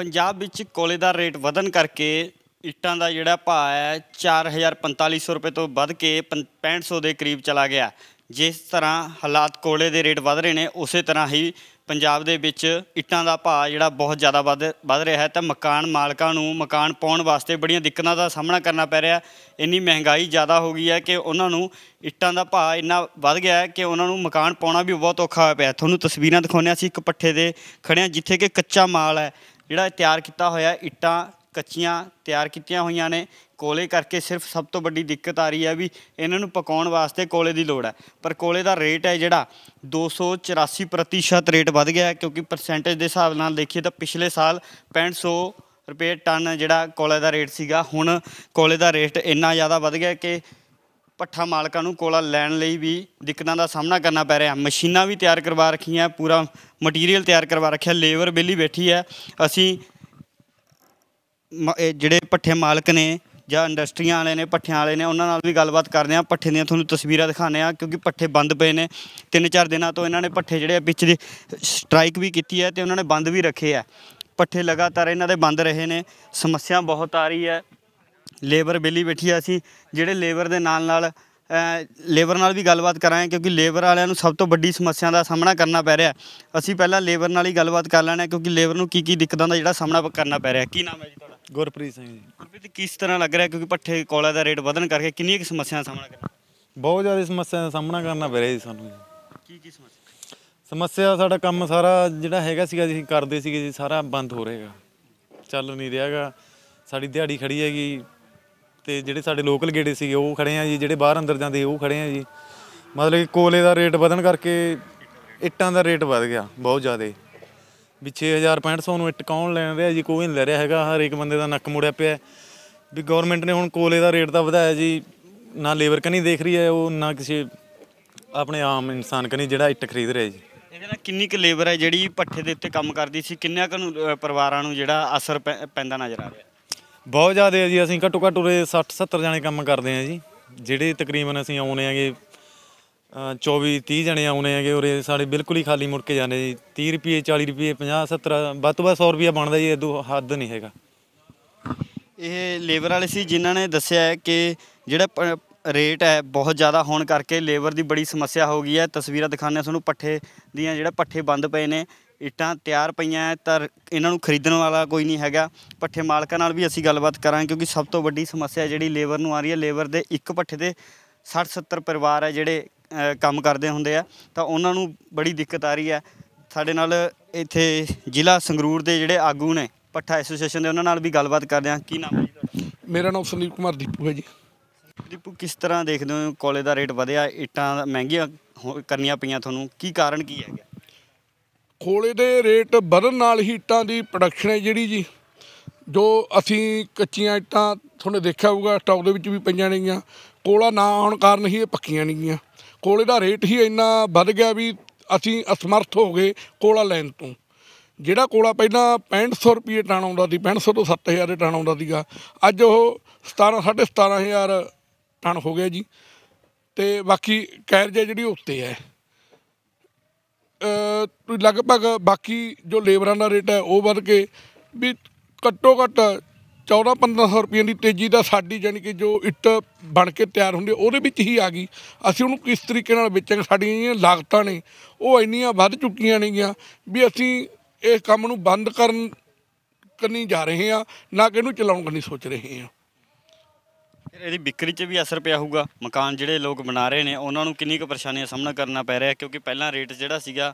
ਪੰਜਾਬ ਵਿੱਚ ਕੋਲੇ ਦਾ ਰੇਟ ਵਧਨ ਕਰਕੇ ਇੱਟਾਂ ਦਾ ਜਿਹੜਾ ਭਾਅ ਹੈ 4450 ਰੁਪਏ ਤੋਂ ਵੱਧ ਕੇ 6500 ਦੇ ਕਰੀਬ ਚਲਾ ਗਿਆ ਜਿਸ ਤਰ੍ਹਾਂ ਹਾਲਾਤ ਕੋਲੇ ਦੇ ਰੇਟ ਵਧ ਰਹੇ ਨੇ ਉਸੇ ਤਰ੍ਹਾਂ ਹੀ ਪੰਜਾਬ ਦੇ ਵਿੱਚ ਇੱਟਾਂ ਦਾ ਭਾਅ ਜਿਹੜਾ ਬਹੁਤ ਜ਼ਿਆਦਾ ਵੱਧ ਵੱਧ ਰਿਹਾ ਹੈ ਤਾਂ ਮਕਾਨ ਮਾਲਕਾਂ ਨੂੰ ਮਕਾਨ ਪਾਉਣ ਵਾਸਤੇ ਬੜੀਆਂ ਦਿੱਕਤਾਂ ਦਾ ਸਾਹਮਣਾ ਕਰਨਾ ਪੈ ਰਿਹਾ ਇੰਨੀ ਮਹਿੰਗਾਈ ਜ਼ਿਆਦਾ ਹੋ ਗਈ ਹੈ ਕਿ ਉਹਨਾਂ ਨੂੰ ਇੱਟਾਂ ਦਾ ਭਾਅ ਇੰਨਾ ਵੱਧ ਗਿਆ ਹੈ ਕਿ ਉਹਨਾਂ ਨੂੰ ਮਕਾਨ ਪਾਉਣਾ ਵੀ ਬਹੁਤ ਔਖਾ ਹੋ ਪਿਆ ਤੁਹਾਨੂੰ ਤਸਵੀਰਾਂ ਦਿਖਾਉਂਦੇ ਅਸੀਂ ਇੱਕ ਪੱਠੇ ਦੇ ਖੜਿਆ ਜਿੱਥੇ ਕਿ ਕੱਚਾ ਮਾਲ ਹੈ ਜਿਹੜਾ ਤਿਆਰ ਕੀਤਾ ਹੋਇਆ ਇੱਟਾਂ ਕੱਚੀਆਂ ਤਿਆਰ ਕੀਤੀਆਂ ਹੋਈਆਂ ਨੇ ਕੋਲੇ ਕਰਕੇ ਸਿਰਫ ਸਭ ਤੋਂ ਵੱਡੀ ਦਿੱਕਤ ਆ ਰਹੀ ਹੈ ਵੀ ਇਹਨਾਂ ਨੂੰ ਪਕਾਉਣ ਵਾਸਤੇ ਕੋਲੇ ਦੀ ਲੋੜ ਹੈ ਪਰ ਕੋਲੇ ਦਾ ਰੇਟ ਹੈ ਜਿਹੜਾ 284% ਰੇਟ ਵੱਧ ਗਿਆ ਕਿਉਂਕਿ ਪਰਸੈਂਟੇਜ ਦੇ ਹਿਸਾਬ ਨਾਲ ਦੇਖੀਏ ਤਾਂ ਪਿਛਲੇ ਸਾਲ 6500 ਰੁਪਏ ਟਨ ਜਿਹੜਾ ਕੋਲੇ ਦਾ ਰੇਟ ਸੀਗਾ ਹੁਣ ਕੋਲੇ ਦਾ ਰੇਟ ਇੰਨਾ ਜ਼ਿਆਦਾ ਵੱਧ ਗਿਆ ਕਿ ਪੱਠਾ ਮਾਲਕਾਂ ਨੂੰ ਕੋਲਾ ਲੈਣ ਲਈ ਵੀ ਦਿੱਕਤਾਂ ਦਾ ਸਾਹਮਣਾ ਕਰਨਾ ਪੈ ਰਿਹਾ ਮਸ਼ੀਨਾਂ ਵੀ ਤਿਆਰ ਕਰਵਾ ਰੱਖੀਆਂ ਪੂਰਾ ਮਟੀਰੀਅਲ ਤਿਆਰ ਕਰਵਾ ਰੱਖਿਆ ਲੇਬਰ ਬੇਲੀ ਬੈਠੀ ਹੈ ਅਸੀਂ ਜਿਹੜੇ ਪੱਠੇ ਮਾਲਕ ਨੇ ਜਾਂ ਇੰਡਸਟਰੀਆਂ ਵਾਲੇ ਨੇ ਪੱਠਿਆਂ ਵਾਲੇ ਨੇ ਉਹਨਾਂ ਨਾਲ ਵੀ ਗੱਲਬਾਤ ਕਰਦੇ ਆ ਪੱਠੇ ਦੀਆਂ ਤੁਹਾਨੂੰ ਤਸਵੀਰਾਂ ਦਿਖਾਣੇ ਆ ਕਿਉਂਕਿ ਪੱਠੇ ਬੰਦ ਪਏ ਨੇ ਤਿੰਨ ਚਾਰ ਦਿਨਾਂ ਤੋਂ ਇਹਨਾਂ ਨੇ ਪੱਠੇ ਜਿਹੜੇ ਪਿੱਛੇ ਦੀ ਸਟ੍ਰਾਈਕ ਵੀ ਕੀਤੀ ਹੈ ਤੇ ਉਹਨਾਂ ਨੇ ਬੰਦ ਵੀ ਰੱਖੇ ਆ ਪੱਠੇ ਲਗਾਤਾਰ ਇਹਨਾਂ ਦੇ ਬੰਦ ਰਹੇ ਨੇ ਸਮੱਸਿਆ ਬਹੁਤ ਆ ਰਹੀ ਹੈ ਲੇਬਰ ਬੇਲੀ ਬੈਠੀ ਆ ਸੀ ਜਿਹੜੇ ਲੇਬਰ ਦੇ ਨਾਲ ਨਾਲ ਲੇਬਰ ਨਾਲ ਵੀ ਗੱਲਬਾਤ ਕਰਾਂ ਕਿਉਂਕਿ ਲੇਬਰ ਵਾਲਿਆਂ ਨੂੰ ਸਭ ਤੋਂ ਵੱਡੀ ਸਮੱਸਿਆ ਦਾ ਸਾਹਮਣਾ ਕਰਨਾ ਪੈ ਰਿਹਾ ਅਸੀਂ ਪਹਿਲਾਂ ਲੇਬਰ ਨਾਲ ਹੀ ਗੱਲਬਾਤ ਕਰ ਲੈਣਾ ਕਿਉਂਕਿ ਲੇਬਰ ਨੂੰ ਕੀ ਕੀ ਦਿੱਕਤਾਂ ਦਾ ਜਿਹੜਾ ਸਾਹਮਣਾ ਕਰਨਾ ਪੈ ਰਿਹਾ ਕੀ ਨਾਮ ਹੈ ਜੀ ਤੁਹਾਡਾ ਗੁਰਪ੍ਰੀਤ ਸਿੰਘ ਜੀ ਗੁਰਪ੍ਰੀਤ ਕਿਸ ਤਰ੍ਹਾਂ ਲੱਗ ਰਿਹਾ ਕਿਉਂਕਿ ਪੱਠੇ ਕੋਲੇ ਦਾ ਰੇਟ ਵਧਣ ਕਰਕੇ ਕਿੰਨੀਆਂ ਕਿ ਸਮੱਸਿਆ ਦਾ ਸਾਹਮਣਾ ਕਰਨਾ ਬਹੁਤ ਜ਼ਿਆਦਾ ਸਮੱਸਿਆ ਦਾ ਸਾਹਮਣਾ ਕਰਨਾ ਪੈ ਰਿਹਾ ਜੀ ਸਾਨੂੰ ਕੀ ਕੀ ਸਮੱਸਿਆ ਸਮੱਸਿਆ ਸਾਡਾ ਕੰਮ ਸਾਰਾ ਜਿਹੜਾ ਹੈਗਾ ਸੀਗਾ ਜੀ ਕਰਦੇ ਸੀਗੇ ਜੀ ਸਾਰਾ ਬੰਦ ਹੋ ਰਿਹਾਗਾ ਚੱਲ ਨਹੀਂ ਰਿਹਾਗਾ ਸਾਡੀ ਦਿਹਾੜੀ ਖੜੀ ਹੈਗੀ ਤੇ ਜਿਹੜੇ ਸਾਡੇ ਲੋਕਲ ਗੇੜੇ ਸੀਗੇ ਉਹ ਖੜੇ ਆ ਜੀ ਜਿਹੜੇ ਬਾਹਰ ਅੰਦਰ ਜਾਂਦੇ ਉਹ ਖੜੇ ਆ ਜੀ ਮਤਲਬ ਕਿ ਕੋਲੇ ਦਾ ਰੇਟ ਵਧਣ ਕਰਕੇ ਇੱਟਾਂ ਦਾ ਰੇਟ ਵਧ ਗਿਆ ਬਹੁਤ ਜ਼ਿਆਦਾ ਵੀ 6000 ਨੂੰ ਇੱਟ ਕੌਣ ਲੈਣ ਰਿਹਾ ਜੀ ਕੋਈ ਨਹੀਂ ਲੈ ਰਿਹਾ ਹੈਗਾ ਹਰ ਇੱਕ ਬੰਦੇ ਦਾ ਨੱਕ ਮੁੜਿਆ ਪਿਆ ਵੀ ਗਵਰਨਮੈਂਟ ਨੇ ਹੁਣ ਕੋਲੇ ਦਾ ਰੇਟ ਤਾਂ ਵਧਾਇਆ ਜੀ ਨਾ ਲੇਬਰ ਕਨੀ ਦੇਖ ਰਹੀ ਹੈ ਉਹ ਨਾ ਕਿਸੇ ਆਪਣੇ ਆਮ ਇਨਸਾਨ ਕਨੀ ਜਿਹੜਾ ਇੱਟ ਖਰੀਦ ਰਿਹਾ ਜੀ ਇਹਦੇ ਨਾਲ ਕਿੰਨੀ ਕੁ ਲੇਬਰ ਹੈ ਜਿਹੜੀ ਪੱਠੇ ਦੇ ਉੱਤੇ ਕੰਮ ਕਰਦੀ ਸੀ ਕਿੰਨਿਆਂ ਕਨੂੰ ਨੂੰ, ਪਰਿਵਾਰਾਂ ਨੂੰ ਜਿਹੜਾ ਅਸਰ ਪੈਂਦਾ ਨਜ਼ਰ ਆ ਰਿਹਾ ਬਹੁਤ ਜ਼ਿਆਦਾ ਹੈ ਜੀ ਅਸੀਂ ਘੱਟੋ ਘੱਟ ਉਰੇ 60 70 ਜਣੇ ਕੰਮ ਕਰਦੇ ਆ ਜੀ ਜਿਹੜੇ ਤਕਰੀਬਨ ਅਸੀਂ ਆਉਨੇ ਆਗੇ 24 30 ਜਣੇ ਆਉਨੇ ਆਗੇ ਉਰੇ ਸਾਡੇ ਬਿਲਕੁਲ ਹੀ ਖਾਲੀ ਮੁੜ ਕੇ ਜਾਂਦੇ ਜੀ 30 ਰੁਪਏ 40 ਰੁਪਏ 50 70 ਵੱਧ ਤੋਂ ਵੱਧ 100 ਰੁਪਏ ਬਣਦਾ ਜੀ ਇਹਦੋਂ ਹੱਦ ਨਹੀਂ ਹੈਗਾ ਇਹ ਲੇਬਰ ਵਾਲੇ ਸੀ ਜਿਨ੍ਹਾਂ ਨੇ ਦੱਸਿਆ ਹੈ ਕਿ ਜਿਹੜਾ ਰੇਟ ਹੈ ਬਹੁਤ ਜ਼ਿਆਦਾ ਹੋਣ ਕਰਕੇ ਲੇਬਰ ਦੀ ਬੜੀ ਸਮੱਸਿਆ ਹੋ ਗਈ ਹੈ ਤਸਵੀਰਾਂ ਦਿਖਾਉਂਦੇ ਹਾਂ ਤੁਹਾਨੂੰ ਪੱਠੇ ਦੀਆਂ ਜਿਹੜਾ ਪੱਠੇ ਬੰਦ ਪਏ ਨੇ ਇੱਟਾਂ ਤਿਆਰ ਪਈਆਂ ਐ ਤਾਂ ਇਹਨਾਂ ਨੂੰ ਖਰੀਦਣ ਵਾਲਾ ਕੋਈ ਨਹੀਂ ਹੈਗਾ ਪੱਠੇ ਮਾਲਕਾਂ ਨਾਲ ਵੀ ਅਸੀਂ ਗੱਲਬਾਤ ਕਰਾਂਗੇ ਕਿਉਂਕਿ ਸਭ ਤੋਂ ਵੱਡੀ ਸਮੱਸਿਆ ਜਿਹੜੀ ਲੇਬਰ ਨੂੰ ਆ ਰਹੀ ਹੈ ਲੇਬਰ ਦੇ ਇੱਕ ਪੱਠੇ ਦੇ 60 70 ਪਰਿਵਾਰ ਹੈ ਜਿਹੜੇ ਕੰਮ ਕਰਦੇ ਹੁੰਦੇ ਆ ਤਾਂ ਉਹਨਾਂ ਨੂੰ ਬੜੀ ਦਿੱਕਤ ਆ ਰਹੀ ਹੈ ਸਾਡੇ ਨਾਲ ਇੱਥੇ ਜ਼ਿਲ੍ਹਾ ਸੰਗਰੂਰ ਦੇ ਜਿਹੜੇ ਆਗੂ ਨੇ ਪੱਠਾ ਐਸੋਸੀਏਸ਼ਨ ਦੇ ਉਹਨਾਂ ਨਾਲ ਵੀ ਗੱਲਬਾਤ ਕਰਦੇ ਆ ਕੀ ਨਾਮ ਹੈ ਜੀ ਤੁਹਾਡਾ ਮੇਰਾ ਨਾਮ ਸੁਨੀਲ ਕੁਮਾਰ ਦੀਪੂ ਹੈ ਜੀ ਦੀਪੂ ਕਿਸ ਤਰ੍ਹਾਂ ਦੇਖਦੇ ਹੋ ਕੋਲੇ ਦਾ ਰੇਟ ਵਧਿਆ ਇੱਟਾਂ ਮਹਿੰਗੀਆਂ ਕਰਨੀਆਂ ਪਈਆਂ ਤੁਹਾਨੂੰ ਕੀ ਕਾਰਨ ਕੀ ਹੈਗਾ ਕੋਲੇ ਦੇ ਰੇਟ ਵਧਣ ਨਾਲ ਹੀ ਦੀ ਪ੍ਰੋਡਕਸ਼ਨ ਹੈ ਜਿਹੜੀ ਜੀ ਜੋ ਅਸੀਂ ਕੱਚੀਆਂ ਇੱਟਾਂ ਤੁਹਾਨੂੰ ਦੇਖਿਆ ਹੋਊਗਾ ਸਟਾਕ ਦੇ ਵਿੱਚ ਵੀ ਪਈਆਂ ਨੇਗੀਆਂ ਕੋਲਾ ਨਾ ਆਉਣ ਕਾਰਨ ਹੀ ਇਹ ਪੱਕੀਆਂ ਨੇਗੀਆਂ ਕੋਲੇ ਦਾ ਰੇਟ ਹੀ ਇੰਨਾ ਵੱਧ ਗਿਆ ਵੀ ਅਸੀਂ ਅਸਮਰਥ ਹੋ ਗਏ ਕੋਲਾ ਲੈਣ ਤੋਂ ਜਿਹੜਾ ਕੋਲਾ ਪਹਿਲਾਂ 6500 ਰੁਪਏ ਟਨ ਆਉਂਦਾ ਸੀ 6500 ਤੋਂ 7000 ਦੇ ਟਨ ਆਉਂਦਾ ਸੀਗਾ ਅੱਜ ਉਹ 17 17500 ਟਨ ਹੋ ਗਿਆ ਜੀ ਤੇ ਬਾਕੀ ਕੈਰਜ ਜਿਹੜੀ ਉੱਤੇ ਹੈ ਲਗਭਗ ਬਾਕੀ ਜੋ ਲੇਬਰਾਂ ਦਾ ਰੇਟ ਹੈ ਉਹ ਵੱਧ ਕੇ ਵੀ ਘੱਟੋ ਘੱਟ 14-1500 ਰੁਪਏ ਦੀ ਤੇਜ਼ੀ ਦਾ ਸਾਡੀ ਜਾਨੀ ਕਿ ਜੋ ਇੱਟ ਬਣ ਕੇ ਤਿਆਰ ਹੁੰਦੀ ਉਹਦੇ ਵਿੱਚ ਹੀ ਆ ਗਈ ਅਸੀਂ ਉਹਨੂੰ ਕਿਸ ਤਰੀਕੇ ਨਾਲ ਵੇਚਾਂਗੇ ਸਾਡੀਆਂ ਜਿਹੜੀਆਂ ਲਾਗਤਾਂ ਨੇ ਉਹ ਇੰਨੀਆਂ ਵੱਧ ਚੁੱਕੀਆਂ ਨੇਗੀਆਂ ਵੀ ਅਸੀਂ ਇਸ ਕੰਮ ਨੂੰ ਬੰਦ ਕਰਨ ਕਰਨੀ ਜਾ ਰਹੇ ਹਾਂ ਨਾ ਕਿ ਇਹਨੂੰ ਚਲਾਉਣ ਕਰਨੀ ਸੋਚ ਰਹੇ ਹਾਂ ਇਹਦੀ ਵਿਕਰੀ 'ਚ ਵੀ ਅਸਰ ਪਿਆ ਹੋਊਗਾ ਮਕਾਨ ਜਿਹੜੇ ਲੋਕ ਬਣਾ ਰਹੇ ਨੇ ਉਹਨਾਂ ਨੂੰ ਕਿੰਨੀ ਕੁ ਪਰੇਸ਼ਾਨੀਆਂ ਸਾਹਮਣਾ ਕਰਨਾ ਪੈ ਰਿਹਾ ਕਿਉਂਕਿ ਪਹਿਲਾਂ ਰੇਟ ਜਿਹੜਾ ਸੀਗਾ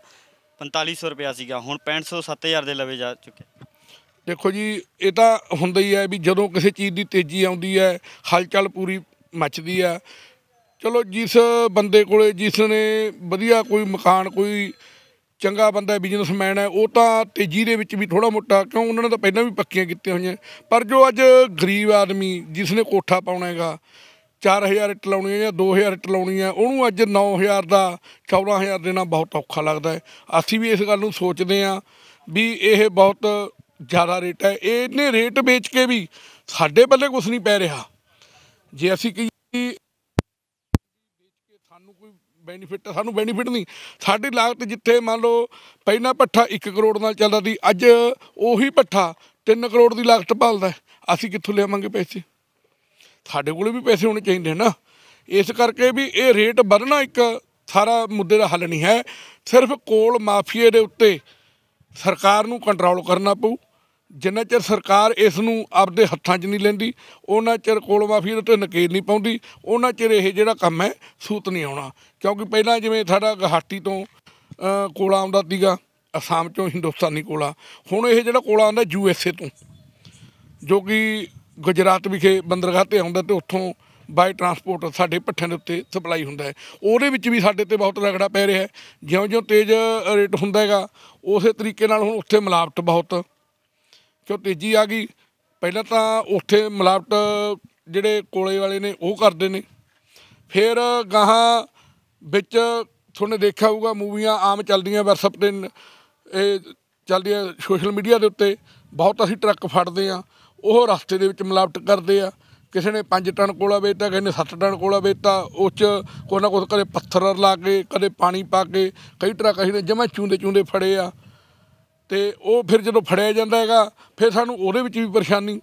4500 ਰੁਪਿਆ ਸੀਗਾ ਹੁਣ 6500 7000 ਦੇ ਲਵੇ ਜਾ ਚੁੱਕੇ ਦੇਖੋ ਜੀ ਇਹ ਤਾਂ ਹੁੰਦਾ ਹੀ ਹੈ ਵੀ ਜਦੋਂ ਕਿਸੇ ਚੀਜ਼ ਦੀ ਤੇਜ਼ੀ ਆਉਂਦੀ ਹੈ ਹਲਚਲ ਪੂਰੀ ਮੱਚਦੀ ਆ ਚਲੋ ਜਿਸ ਬੰਦੇ ਕੋਲੇ ਜਿਸ ਨੇ ਵਧੀਆ ਕੋਈ ਮਕਾਨ ਕੋਈ ਚੰਗਾ ਬੰਦਾ ਬਿਜ਼ਨਸਮੈਨ ਹੈ ਉਹ ਤਾਂ ਤੇਜ਼ੀ ਦੇ ਵਿੱਚ ਵੀ ਥੋੜਾ ਮੋਟਾ ਕਿਉਂ ਉਹਨਾਂ ਨੇ ਤਾਂ ਪਹਿਲਾਂ ਵੀ ਪੱਕੀਆਂ ਕੀਤੀਆਂ ਹੋਈਆਂ ਪਰ ਜੋ ਅੱਜ ਗਰੀਬ ਆਦਮੀ ਜਿਸ ਨੇ ਕੋਠਾ ਪਾਉਣਾ ਹੈਗਾ 4000 ਇੱਟ ਲਾਉਣੀ ਹੈ ਜਾਂ 2000 ਇੱਟ ਲਾਉਣੀ ਹੈ ਉਹਨੂੰ ਅੱਜ 9000 ਦਾ 14000 ਦੇਣਾ ਬਹੁਤ ਔਖਾ ਲੱਗਦਾ ਹੈ ਅਸੀਂ ਵੀ ਇਸ ਗੱਲ ਨੂੰ ਸੋਚਦੇ ਆ ਵੀ ਇਹ ਬਹੁਤ ਜ਼ਿਆਦਾ ਰੇਟ ਹੈ ਇਹਨੇ ਰੇਟ ਵੇਚ ਕੇ ਵੀ ਸਾਡੇ ਪੱਲੇ ਕੁਝ ਨਹੀਂ ਪੈ ਰਿਹਾ ਜੇ ਅਸੀਂ ਸਾਨੂੰ ਕੋਈ ਬੈਨੀਫਿਟ ਸਾਨੂੰ ਬੈਨੀਫਿਟ ਨਹੀਂ ਸਾਡੀ ਲਾਗਤ ਜਿੱਥੇ ਮੰਨ ਲਓ ਪਹਿਲਾਂ ਪੱਠਾ 1 ਕਰੋੜ ਨਾਲ ਚੱਲਦਾ ਸੀ ਅੱਜ ਉਹੀ ਪੱਠਾ 3 ਕਰੋੜ ਦੀ ਲਾਗਤ ਭਾਲਦਾ ਅਸੀਂ ਕਿੱਥੋਂ ਲਿਆਵਾਂਗੇ ਪੈਸੇ ਸਾਡੇ ਕੋਲ ਵੀ ਪੈਸੇ ਹੋਣੇ ਚਾਹੀਦੇ ਨਾ ਇਸ ਕਰਕੇ ਵੀ ਇਹ ਰੇਟ ਵਧਣਾ ਇੱਕ ਸਾਰਾ ਮੁੱਦੇ ਦਾ ਹੱਲ ਨਹੀਂ ਹੈ ਸਿਰਫ ਕੋਲ ਮਾਫੀਏ ਦੇ ਉੱਤੇ ਸਰਕਾਰ ਨੂੰ ਕੰਟਰੋਲ ਕਰਨਾ ਪਊ ਜਿੰਨਾ ਚਿਰ ਸਰਕਾਰ ਇਸ ਨੂੰ ਆਪਦੇ ਹੱਥਾਂ 'ਚ ਨਹੀਂ ਲੈਂਦੀ ਉਹਨਾਂ ਚਿਰ ਕੋਲ ਮਾਫੀ ਤੇ ਨਕੇਲ ਨਹੀਂ ਪਾਉਂਦੀ ਉਹਨਾਂ ਚਿਰ ਇਹ ਜਿਹੜਾ ਕੰਮ ਹੈ ਸੂਤ ਨਹੀਂ ਆਉਣਾ ਕਿਉਂਕਿ ਪਹਿਲਾਂ ਜਿਵੇਂ ਸਾਡਾ ਗਹਾਟੀ ਤੋਂ ਕੋਲਾ ਆਉਂਦਾ ਸੀਗਾ ਅਸਾਮ ਚੋਂ ਹਿੰਦੁਸਤਾਨੀ ਕੋਲਾ ਹੁਣ ਇਹ ਜਿਹੜਾ ਕੋਲਾ ਆਉਂਦਾ ਯੂ ਐਸ ਏ ਤੋਂ ਜੋ ਕਿ ਗੁਜਰਾਤ ਵਿਖੇ ਬੰਦਰਗਾਹ ਤੇ ਆਉਂਦਾ ਤੇ ਉੱਥੋਂ ਬਾਈ ਟਰਾਂਸਪੋਰਟ ਸਾਡੇ ਪੱਠਿਆਂ ਦੇ ਉੱਤੇ ਸਪਲਾਈ ਹੁੰਦਾ ਹੈ ਉਹਦੇ ਵਿੱਚ ਵੀ ਸਾਡੇ ਤੇ ਬਹੁਤ ਰਗੜਾ ਪੈ ਰਿਹਾ ਹੈ ਜਿਉਂ-ਜਿਉਂ ਤੇਜ਼ ਰੇਟ ਹੁੰਦਾ ਹੈਗਾ ਉਸੇ ਤਰੀਕੇ ਨਾਲ ਹੁਣ ਉੱਥੇ ਮਿਲਾਵਟ ਬਹੁਤ ਕਿਉਂ ਤੇਜ਼ੀ ਆ ਗਈ ਪਹਿਲਾਂ ਤਾਂ ਉੱਥੇ ਮਿਲਾਵਟ ਜਿਹੜੇ ਕੋਲੇ ਵਾਲੇ ਨੇ ਉਹ ਕਰਦੇ ਨੇ ਫਿਰ ਗਾਹਾਂ ਵਿੱਚ ਤੁਹਾਨੂੰ ਦੇਖਿਆ ਹੋਊਗਾ ਮੂਵੀਆਂ ਆਮ ਚੱਲਦੀਆਂ ਵਟਸਐਪ ਤੇ ਇਹ ਚੱਲਦੀਆਂ ਸੋਸ਼ਲ ਮੀਡੀਆ ਦੇ ਉੱਤੇ ਬਹੁਤ ਅਸੀਂ ਟਰੱਕ ਫੜਦੇ ਆ ਉਹ ਰਸਤੇ ਦੇ ਵਿੱਚ ਮਿਲਾਵਟ ਕਰਦੇ ਆ ਕਿਸੇ ਨੇ 5 ਟਨ ਕੋਲਾ ਵੇਚਤਾ ਕਿਸੇ ਨੇ 7 ਟਨ ਕੋਲਾ ਵੇਚਤਾ ਉਹ ਚ ਕੋਈ ਨਾ ਕੋਈ ਕਦੇ ਪੱਥਰ ਲਾ ਕੇ ਕਦੇ ਪਾਣੀ ਪਾ ਕੇ ਕਈ ਟਰੱਕ ਅਸੀਂ ਜਮੇ ਚੁੰਦੇ ਚੁੰਦੇ ਫੜੇ ਆ ਤੇ ਉਹ ਫਿਰ ਜਦੋਂ ਫੜਿਆ ਜਾਂਦਾ ਹੈਗਾ ਫਿਰ ਸਾਨੂੰ ਉਹਦੇ ਵਿੱਚ ਵੀ ਪਰੇਸ਼ਾਨੀ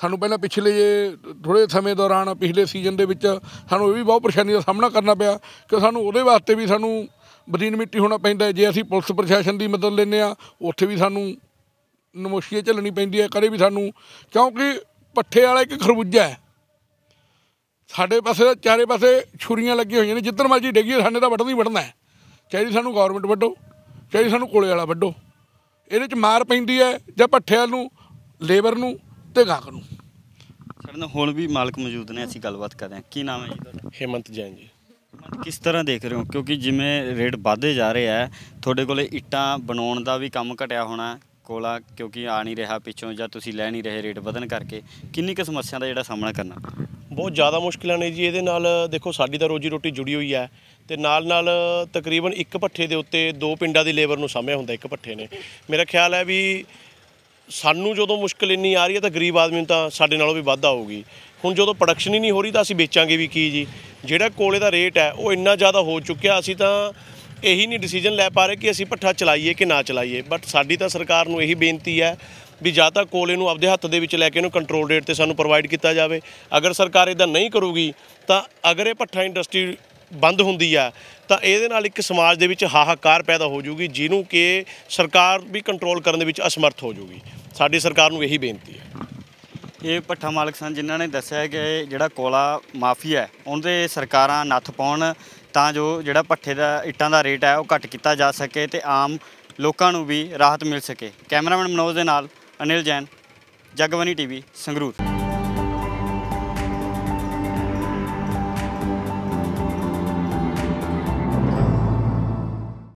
ਸਾਨੂੰ ਪਹਿਲਾਂ ਪਿਛਲੇ ਥੋੜੇ ਸਮੇਂ ਦੌਰਾਨ ਪਿਛਲੇ ਸੀਜ਼ਨ ਦੇ ਵਿੱਚ ਸਾਨੂੰ ਇਹ ਵੀ ਬਹੁਤ ਪਰੇਸ਼ਾਨੀ ਦਾ ਸਾਹਮਣਾ ਕਰਨਾ ਪਿਆ ਕਿ ਸਾਨੂੰ ਉਹਦੇ ਵਾਸਤੇ ਵੀ ਸਾਨੂੰ ਬਦੀਨ ਮਿੱਟੀ ਹੋਣਾ ਪੈਂਦਾ ਜੇ ਅਸੀਂ ਪੁਲਿਸ ਪ੍ਰਸ਼ਾਸਨ ਦੀ ਮਦਦ ਲੈਨੇ ਆ ਉੱਥੇ ਵੀ ਸਾਨੂੰ ਨਮੋਸ਼ੀਏ ਚੱਲਣੀ ਪੈਂਦੀ ਹੈ ਕਦੇ ਵੀ ਸਾਨੂੰ ਕਿਉਂਕਿ ਪੱਠੇ ਵਾਲਾ ਇੱਕ ਖਰਬੂਜਾ ਹੈ ਸਾਡੇ ਪਾਸੇ ਚਾਰੇ ਪਾਸੇ ਛੁਰੀਆਂ ਲੱਗੀਆਂ ਹੋਈਆਂ ਨੇ ਜਿੱਦਣ ਮਰਜੀ ਡੇਗੀ ਸਾਡੇ ਤਾਂ ਵੱਢਣਾ ਹੀ ਵੱਢਣਾ ਹੈ ਚਾਹੀਦੀ ਸਾਨੂੰ ਗਵਰਨਮੈਂਟ ਵੱਢੋ ਚਾਹੀਦੀ ਸਾਨੂੰ ਕੋਲੇ ਵਾਲਾ ਵੱਢੋ ਇਹਦੇ 'ਚ ਮਾਰ ਪੈਂਦੀ ਹੈ ਜਾਂ ਪੱਠਿਆਂ ਨੂੰ ਲੇਬਰ ਨੂੰ ਤੇ ਗਾਕ ਨੂੰ ਸਾਡੇ ਨਾਲ ਹੁਣ ਵੀ ਮਾਲਕ ਮੌਜੂਦ ਨੇ ਅਸੀਂ ਗੱਲਬਾਤ ਕਰ ਰਹੇ ਹਾਂ ਕੀ ਨਾਮ ਹੈ ਜੀ ਤੁਹਾਡਾ ਹਿਮੰਤ ਜੈਨ ਜੀ ਕਿਸ ਤਰ੍ਹਾਂ ਦੇਖ ਰਹੇ ਹੋ ਕਿਉਂਕਿ ਜਿਵੇਂ ਰੇਟ ਵਧਦੇ ਜਾ ਰਹੇ ਆ ਤੁਹਾਡੇ ਕੋਲੇ ਇੱਟਾਂ ਬਣਾਉਣ ਦਾ ਵੀ ਕੰਮ ਘਟਿਆ ਹੋਣਾ ਕੋਲਾ ਕਿਉਂਕਿ ਆ ਨਹੀਂ ਰਿਹਾ ਪਿੱਛੋਂ ਜਾਂ ਤੁਸੀਂ ਲੈ ਨਹੀਂ ਰਹੇ ਰੇਟ ਵਧਣ ਕਰਕੇ ਕਿੰਨੀ ਕੁ ਸਮੱਸਿਆ ਦਾ ਜਿਹੜਾ ਸਾਹਮਣਾ ਕਰਨਾ ਬਹੁਤ ਜ਼ਿਆਦਾ ਮੁਸ਼ਕਲਾਂ ਨੇ ਜੀ ਇਹਦੇ ਨਾਲ ਦੇਖੋ ਸਾਡੀ ਤਾਂ ਰੋਜੀ ਰੋਟੀ ਜੁੜੀ ਹੋਈ ਹੈ ਤੇ ਨਾਲ ਨਾਲ ਤਕਰੀਬਨ ਇੱਕ ਭੱਠੇ ਦੇ ਉੱਤੇ ਦੋ ਪਿੰਡਾਂ ਦੀ ਲੇਬਰ ਨੂੰ ਸਾਹਮਣੇ ਹੁੰਦਾ ਇੱਕ ਭੱਠੇ ਨੇ ਮੇਰਾ ਖਿਆਲ ਹੈ ਵੀ ਸਾਨੂੰ ਜਦੋਂ ਮੁਸ਼ਕਲ ਇੰਨੀ ਆ ਰਹੀ ਹੈ ਤਾਂ ਗਰੀਬ ਆਦਮੀ ਨੂੰ ਤਾਂ ਸਾਡੇ ਨਾਲੋਂ ਵੀ ਵੱਧ ਆਊਗੀ ਹੁਣ ਜਦੋਂ ਪ੍ਰੋਡਕਸ਼ਨ ਹੀ ਨਹੀਂ ਹੋ ਰਹੀ ਤਾਂ ਅਸੀਂ ਵੇਚਾਂਗੇ ਵੀ ਕੀ ਜੀ ਜਿਹੜਾ ਕੋਲੇ ਦਾ ਰੇਟ ਹੈ ਉਹ ਇੰਨਾ ਜ਼ਿਆਦਾ ਹੋ ਚੁੱਕਿਆ ਅਸੀਂ ਤਾਂ ਇਹੀ ਨਹੀਂ ਡਿਸੀਜਨ ਲੈ ਪਾ ਰਹੇ ਕਿ ਅਸੀਂ ਪੱਠਾ ਚਲਾਈਏ ਕਿ ਨਾ ਚਲਾਈਏ ਬਟ ਸਾਡੀ ਤਾਂ ਸਰਕਾਰ ਨੂੰ ਇਹੀ ਬੇਨਤੀ ਹੈ ਵੀ ਜਾਂ ਤਾਂ ਕੋਲੇ ਨੂੰ ਆਪਦੇ ਹੱਥ ਦੇ ਵਿੱਚ ਲੈ ਕੇ ਇਹਨੂੰ ਕੰਟਰੋਲ ਰੇਟ ਤੇ ਸਾਨੂੰ ਪ੍ਰੋਵਾਈਡ ਕੀਤਾ ਜਾਵੇ ਅਗਰ ਸਰਕਾਰ ਇਹਦਾ ਨਹੀਂ ਕਰੂਗੀ ਤਾਂ ਅਗਰ ਇਹ ਪੱਠਾ ਇੰਡਸਟਰੀ ਬੰਦ ਹੁੰਦੀ ਆ ਤਾਂ ਇਹਦੇ ਨਾਲ ਇੱਕ ਸਮਾਜ ਦੇ ਵਿੱਚ ਹਾਹਾਕਾਰ ਪੈਦਾ ਹੋ ਜੂਗੀ ਜਿਹਨੂੰ ਕਿ ਸਰਕਾਰ ਵੀ ਕੰਟਰੋਲ ਕਰਨ ਦੇ ਵਿੱਚ ਅਸਮਰਥ ਹੋ ਜੂਗੀ ਸਾਡੀ ਸਰਕਾਰ ਨੂੰ ਇਹੀ ਬੇਨਤੀ ਹੈ ਇਹ ਪੱਠਾ ਮਾਲਕ ਸਨ ਜਿਨ੍ਹਾਂ ਨੇ ਦੱਸਿਆ ਕਿ ਜਿਹੜਾ ਕੋਲਾ ਮਾਫੀਆ ਹੈ ਉਹਦੇ ਸਰਕਾਰਾਂ ਨੱਥ ਪਾਉਣ ਤਾਂ ਜੋ ਜਿਹੜਾ ਪੱਠੇ ਦਾ ਇੱਟਾਂ ਦਾ ਰੇਟ ਹੈ ਉਹ ਘੱਟ ਕੀਤਾ ਜਾ ਸਕੇ ਤੇ ਆਮ ਲੋਕਾਂ ਨੂੰ ਵੀ ਰਾਹਤ ਮਿਲ ਸਕੇ ਕੈਮਰਾਮੈਨ ਮਨੋਜ ਦੇ ਨਾਲ ਅਨਿਲ ਜੈਨ ਜਗਵਨੀ ਟੀਵੀ ਸੰਗਰੂਰ